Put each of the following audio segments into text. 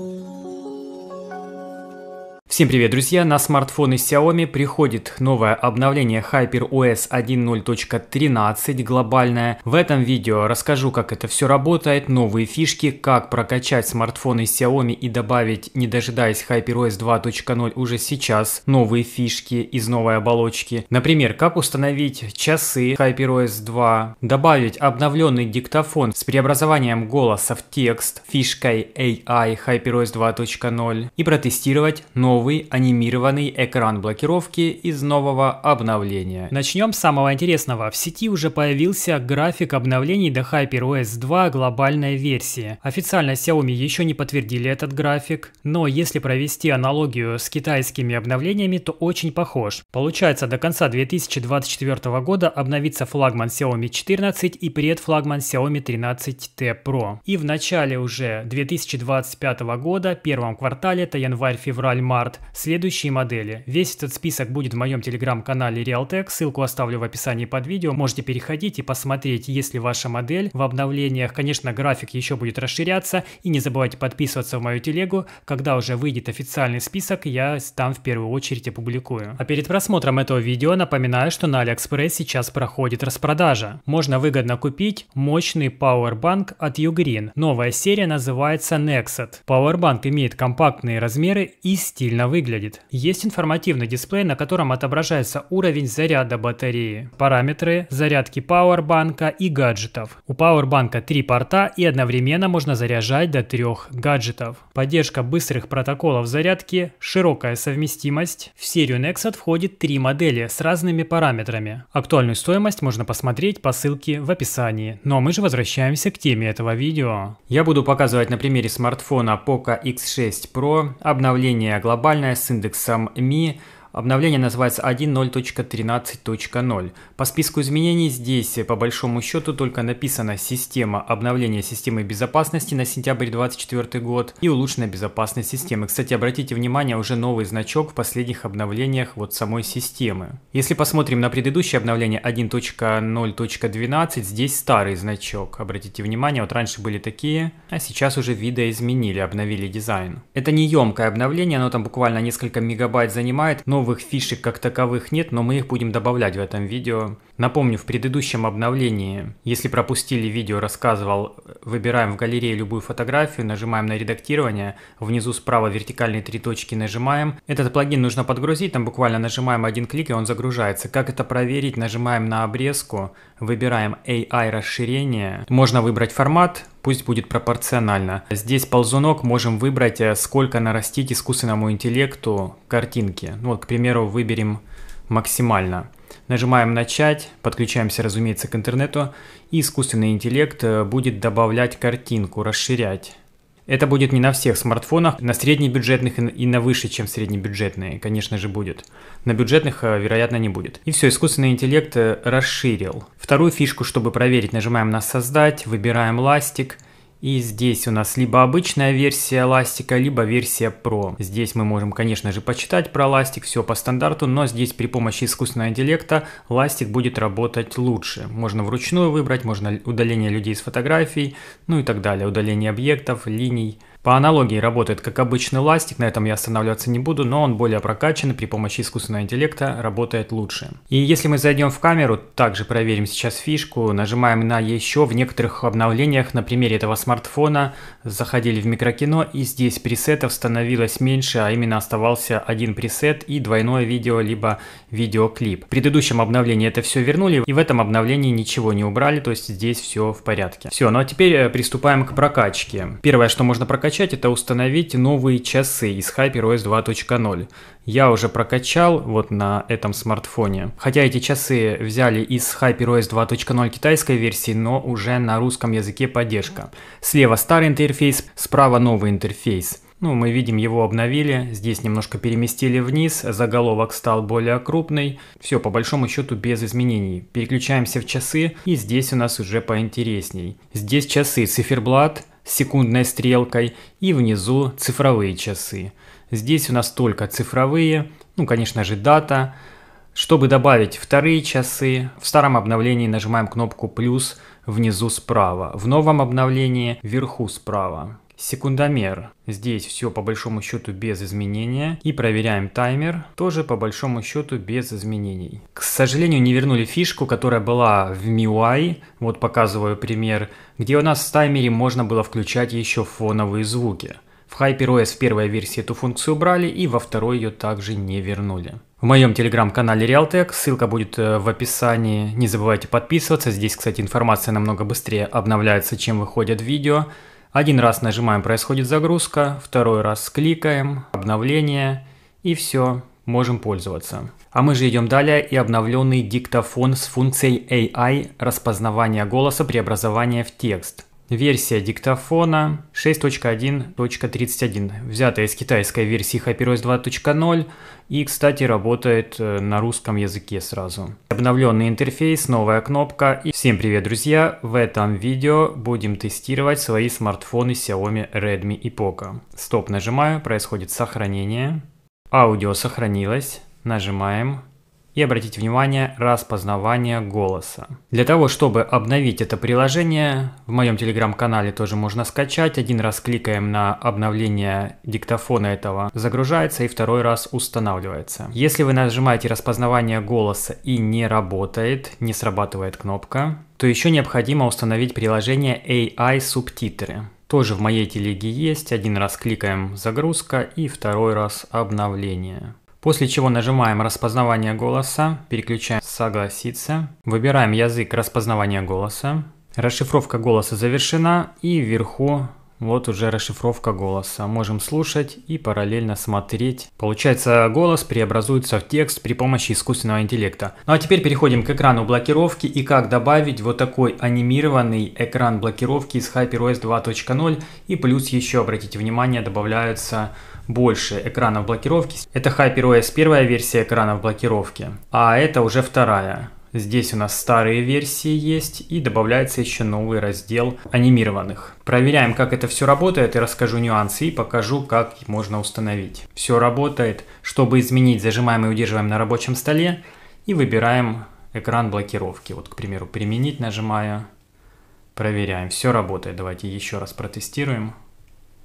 Thank mm. you. Всем привет, друзья! На смартфоны Xiaomi приходит новое обновление HyperOS 1.0.13 глобальное. В этом видео расскажу, как это все работает, новые фишки, как прокачать смартфоны Xiaomi и добавить, не дожидаясь HyperOS 2.0 уже сейчас, новые фишки из новой оболочки. Например, как установить часы HyperOS 2, добавить обновленный диктофон с преобразованием голоса в текст фишкой AI HyperOS 2.0 и протестировать новые новый анимированный экран блокировки из нового обновления. Начнем с самого интересного. В сети уже появился график обновлений до HyperOS 2 глобальной версии. Официально Xiaomi еще не подтвердили этот график, но если провести аналогию с китайскими обновлениями, то очень похож. Получается, до конца 2024 года обновится флагман Xiaomi 14 и предфлагман Xiaomi 13T Pro. И в начале уже 2025 года, первом квартале, это январь, февраль, март, стандарт, следующие модели. Весь этот список будет в моем телеграм-канале Realtek, ссылку оставлю в описании под видео, можете переходить и посмотреть, если ваша модель в обновлениях. Конечно, график еще будет расширяться, и не забывайте подписываться в мою телегу, когда уже выйдет официальный список, я там в первую очередь опубликую. А перед просмотром этого видео напоминаю, что на Алиэкспресс сейчас проходит распродажа. Можно выгодно купить мощный Powerbank от Ugreen. Новая серия называется Nexet. Powerbank имеет компактные размеры и стильный стильно выглядит. Есть информативный дисплей, на котором отображается уровень заряда батареи, параметры зарядки пауэрбанка и гаджетов. У пауэрбанка три порта и одновременно можно заряжать до трех гаджетов. Поддержка быстрых протоколов зарядки, широкая совместимость. В серию Nexus входит три модели с разными параметрами. Актуальную стоимость можно посмотреть по ссылке в описании. Но мы же возвращаемся к теме этого видео. Я буду показывать на примере смартфона Poco X6 Pro обновление глобального глобальная с индексом МИ Обновление называется 1.0.13.0. По списку изменений здесь по большому счету только написано система обновления системы безопасности на сентябрь 2024 год и улучшенная безопасность системы. Кстати, обратите внимание, уже новый значок в последних обновлениях вот самой системы. Если посмотрим на предыдущее обновление 1.0.12, здесь старый значок. Обратите внимание, вот раньше были такие, а сейчас уже видоизменили, обновили дизайн. Это не емкое обновление, оно там буквально несколько мегабайт занимает, но новых фишек как таковых нет, но мы их будем добавлять в этом видео. Напомню, в предыдущем обновлении, если пропустили видео, рассказывал, выбираем в галерее любую фотографию, нажимаем на редактирование, внизу справа вертикальные три точки нажимаем. Этот плагин нужно подгрузить, там буквально нажимаем один клик и он загружается. Как это проверить? Нажимаем на обрезку, выбираем AI расширение. Можно выбрать формат, пусть будет пропорционально. Здесь ползунок можем выбрать, э, сколько нарастить искусственному интеллекту картинки. Ну вот, к примеру, выберем максимально. Нажимаем «Начать», подключаемся, разумеется, к интернету, и искусственный интеллект э, будет добавлять картинку, расширять. Это будет не на всех смартфонах, на среднебюджетных и на выше, чем среднебюджетные, конечно же, будет. На бюджетных, э, вероятно, не будет. И все, искусственный интеллект э, расширил. Вторую фишку, чтобы проверить, нажимаем на «Создать», выбираем ластик – и здесь у нас либо обычная версия ластика, либо версия Pro. Здесь мы можем, конечно же, почитать про ластик все по стандарту, но здесь при помощи искусственного интеллекта ластик будет работать лучше. Можно вручную выбрать, можно удаление людей с фотографий, ну и так далее, удаление объектов, линий – по аналогии работает как обычный ластик, на этом я останавливаться не буду, но он более прокачан при помощи искусственного интеллекта работает лучше. И если мы зайдем в камеру, также проверим сейчас фишку, нажимаем на еще, в некоторых обновлениях на примере этого смартфона заходили в микрокино и здесь пресетов становилось меньше, а именно оставался один пресет и двойное видео, либо видеоклип. В предыдущем обновлении это все вернули и в этом обновлении ничего не убрали, то есть здесь все в порядке. Все, ну а теперь э, приступаем к прокачке. Первое, что можно прокачать, прокачать, это установить новые часы из HyperOS 2.0. Я уже прокачал вот на этом смартфоне. Хотя эти часы взяли из HyperOS 2.0 китайской версии, но уже на русском языке поддержка. Слева старый интерфейс, справа новый интерфейс. Ну, мы видим, его обновили, здесь немножко переместили вниз, заголовок стал более крупный. Все, по большому счету, без изменений. Переключаемся в часы, и здесь у нас уже поинтересней. Здесь часы циферблат, секундной стрелкой, и внизу цифровые часы. Здесь у нас только цифровые, ну, конечно же, дата. Чтобы добавить вторые часы, в старом обновлении нажимаем кнопку «плюс» внизу справа, в новом обновлении вверху справа секундомер. Здесь все по большому счету без изменения. И проверяем таймер, тоже по большому счету без изменений. К сожалению, не вернули фишку, которая была в MIUI. Вот показываю пример, где у нас в таймере можно было включать еще фоновые звуки. В HyperOS в первой версии эту функцию убрали и во второй ее также не вернули. В моем телеграм-канале Realtek, ссылка будет э, в описании. Не забывайте подписываться, здесь, кстати, информация намного быстрее обновляется, чем выходят видео. Один раз нажимаем «Происходит загрузка», второй раз кликаем «Обновление» и все, можем пользоваться. А мы же идем далее и обновленный диктофон с функцией AI распознавания голоса преобразования в текст – Версия диктофона 6.1.31, взятая из китайской версии HyperOS 2.0 и, кстати, работает э, на русском языке сразу. Обновленный интерфейс, новая кнопка. И всем привет, друзья! В этом видео будем тестировать свои смартфоны Xiaomi, Redmi и Poco. Стоп нажимаю, происходит сохранение. Аудио сохранилось. Нажимаем и обратите внимание распознавание голоса. Для того, чтобы обновить это приложение, в моем телеграм-канале тоже можно скачать. Один раз кликаем на обновление диктофона этого, загружается и второй раз устанавливается. Если вы нажимаете распознавание голоса и не работает, не срабатывает кнопка, то еще необходимо установить приложение AI-субтитры. Тоже в моей телеге есть. Один раз кликаем загрузка и второй раз обновление. После чего нажимаем «Распознавание голоса», переключаем «Согласиться», выбираем язык распознавания голоса, расшифровка голоса завершена и вверху вот уже расшифровка голоса. Можем слушать и параллельно смотреть. Получается, голос преобразуется в текст при помощи искусственного интеллекта. Ну а теперь переходим к экрану блокировки и как добавить вот такой анимированный экран блокировки из HyperOS 2.0. И плюс еще, обратите внимание, добавляются больше экранов блокировки. Это HyperOS первая версия экранов блокировки, а это уже вторая. Здесь у нас старые версии есть и добавляется еще новый раздел анимированных. Проверяем, как это все работает, и расскажу нюансы и покажу, как можно установить. Все работает. Чтобы изменить, зажимаем и удерживаем на рабочем столе и выбираем экран блокировки. Вот, к примеру, применить нажимая. Проверяем, все работает. Давайте еще раз протестируем.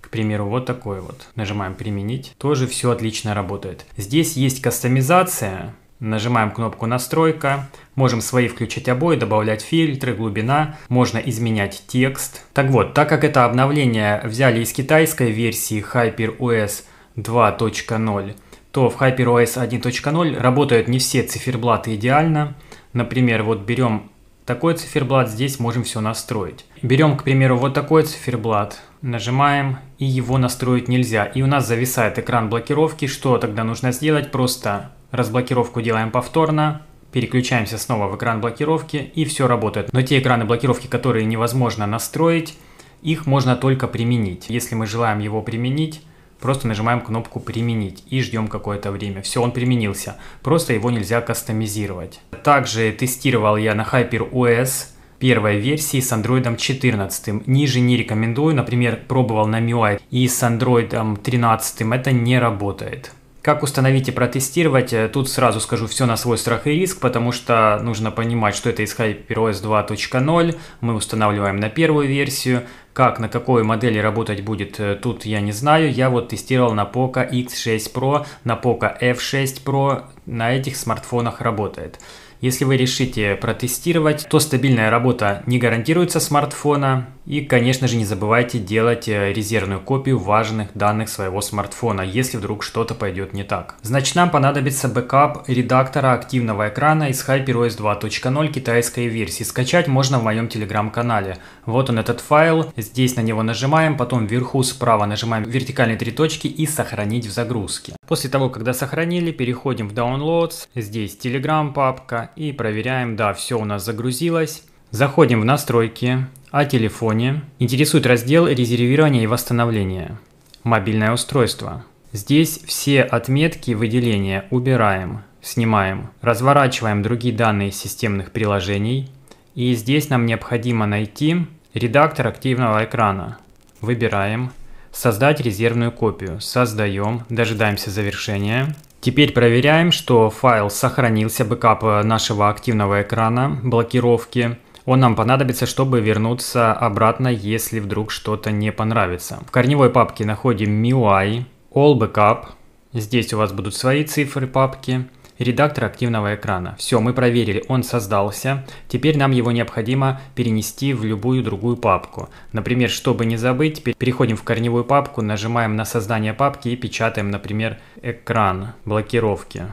К примеру, вот такой вот. Нажимаем применить. Тоже все отлично работает. Здесь есть кастомизация Нажимаем кнопку «Настройка». Можем свои включить обои, добавлять фильтры, глубина. Можно изменять текст. Так вот, так как это обновление взяли из китайской версии HyperOS 2.0, то в HyperOS 1.0 работают не все циферблаты идеально. Например, вот берем такой циферблат, здесь можем все настроить. Берем, к примеру, вот такой циферблат, нажимаем, и его настроить нельзя. И у нас зависает экран блокировки. Что тогда нужно сделать? Просто разблокировку делаем повторно, переключаемся снова в экран блокировки и все работает. Но те экраны блокировки, которые невозможно настроить, их можно только применить. Если мы желаем его применить, просто нажимаем кнопку «Применить» и ждем какое-то время. Все, он применился, просто его нельзя кастомизировать. Также тестировал я на HyperOS первой версии с Android 14. Ниже не рекомендую, например, пробовал на MIUI и с Android 13, это не работает. Как установить и протестировать? Э, тут сразу скажу все на свой страх и риск, потому что нужно понимать, что это из HyperOS 2.0. Мы устанавливаем на первую версию. Как, на какой модели работать будет, э, тут я не знаю. Я вот тестировал на Poco X6 Pro, на Poco F6 Pro. На этих смартфонах работает. Если вы решите протестировать, то стабильная работа не гарантируется смартфона. И, конечно же, не забывайте делать э, резервную копию важных данных своего смартфона, если вдруг что-то пойдет не так. Значит, нам понадобится бэкап редактора активного экрана из HyperOS 2.0 китайской версии. Скачать можно в моем телеграм-канале. Вот он этот файл, здесь на него нажимаем, потом вверху справа нажимаем вертикальные три точки и сохранить в загрузке. После того, когда сохранили, переходим в Downloads, здесь Telegram папка и проверяем, да, все у нас загрузилось. Заходим в настройки, о телефоне. Интересует раздел резервирования и восстановления. Мобильное устройство. Здесь все отметки выделения убираем, снимаем. Разворачиваем другие данные системных приложений. И здесь нам необходимо найти редактор активного экрана. Выбираем Создать резервную копию. Создаем, дожидаемся завершения. Теперь проверяем, что файл сохранился, бэкап нашего активного экрана блокировки. Он нам понадобится, чтобы вернуться обратно, если вдруг что-то не понравится. В корневой папке находим MIUI, All Backup. Здесь у вас будут свои цифры папки. Редактор активного экрана. Все, мы проверили, он создался. Теперь нам его необходимо перенести в любую другую папку. Например, чтобы не забыть, переходим в корневую папку, нажимаем на создание папки и печатаем, например, экран блокировки.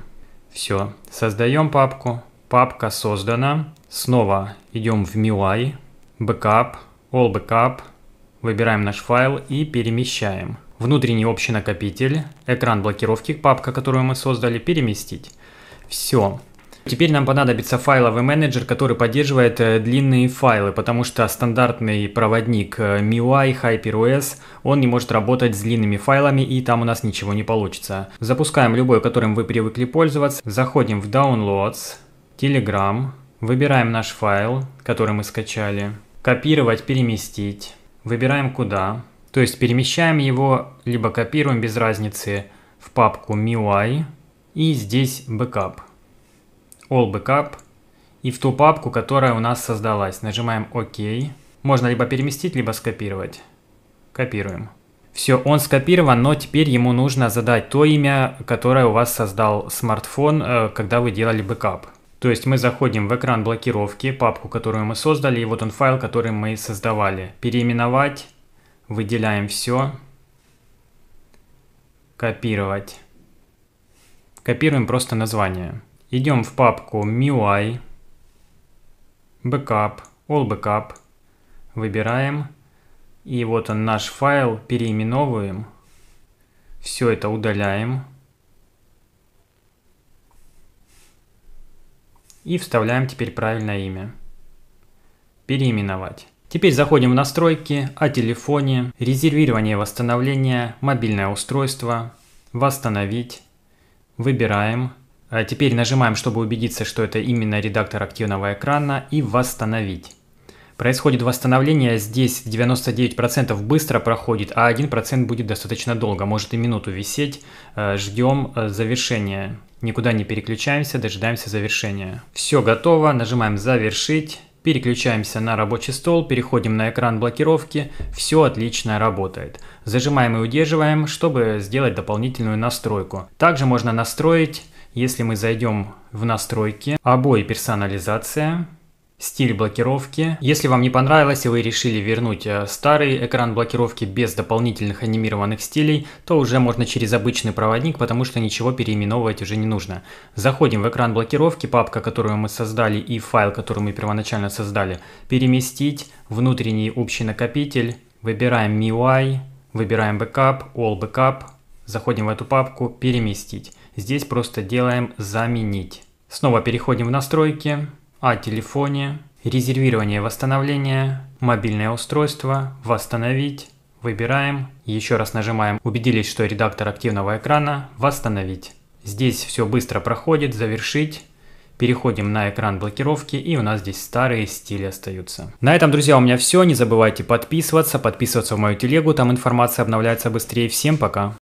Все, создаем папку. Папка создана. Снова идем в MIUI, Backup, All Backup, выбираем наш файл и перемещаем внутренний общий накопитель, экран блокировки, папка, которую мы создали, переместить. Все. Теперь нам понадобится файловый менеджер, который поддерживает э, длинные файлы, потому что стандартный проводник э, MIUI HyperOS, он не может работать с длинными файлами и там у нас ничего не получится. Запускаем любой, которым вы привыкли пользоваться, заходим в Downloads, Telegram, выбираем наш файл, который мы скачали, копировать, переместить, выбираем куда, то есть перемещаем его, либо копируем без разницы в папку MIUI, и здесь backup, All backup. И в ту папку, которая у нас создалась. Нажимаем ОК. Можно либо переместить, либо скопировать. Копируем. Все, он скопирован, но теперь ему нужно задать то имя, которое у вас создал смартфон, э, когда вы делали бэкап. То есть мы заходим в экран блокировки, папку, которую мы создали, и вот он файл, который мы создавали. Переименовать, выделяем все, копировать. Копируем просто название. Идем в папку MIUI, Backup, All Backup. Выбираем. И вот он наш файл, переименовываем. Все это удаляем. И вставляем теперь правильное имя. Переименовать. Теперь заходим в настройки, о телефоне, резервирование восстановления, мобильное устройство, восстановить. Выбираем. А теперь нажимаем, чтобы убедиться, что это именно редактор активного экрана и «Восстановить». Происходит восстановление, здесь 99% быстро проходит, а 1% будет достаточно долго, может и минуту висеть. Э, ждем э, завершения. Никуда не переключаемся, дожидаемся завершения. Все готово, нажимаем «Завершить». Переключаемся на рабочий стол, переходим на экран блокировки, все отлично работает. Зажимаем и удерживаем, чтобы сделать дополнительную настройку. Также можно настроить, если мы зайдем в настройки, обои персонализация, стиль блокировки. Если вам не понравилось и вы решили вернуть э, старый экран блокировки без дополнительных анимированных стилей, то уже можно через обычный проводник, потому что ничего переименовывать уже не нужно. Заходим в экран блокировки, папка, которую мы создали и файл, который мы первоначально создали, переместить, внутренний общий накопитель, выбираем MIUI, выбираем Backup, All Backup, заходим в эту папку, переместить. Здесь просто делаем «Заменить». Снова переходим в настройки, о телефоне, резервирование восстановления, мобильное устройство, восстановить. Выбираем, еще раз нажимаем, убедились, что редактор активного экрана, восстановить. Здесь все быстро проходит, завершить. Переходим на экран блокировки, и у нас здесь старые стили остаются. На этом, друзья, у меня все. Не забывайте подписываться, подписываться в мою телегу, там информация обновляется быстрее. Всем пока!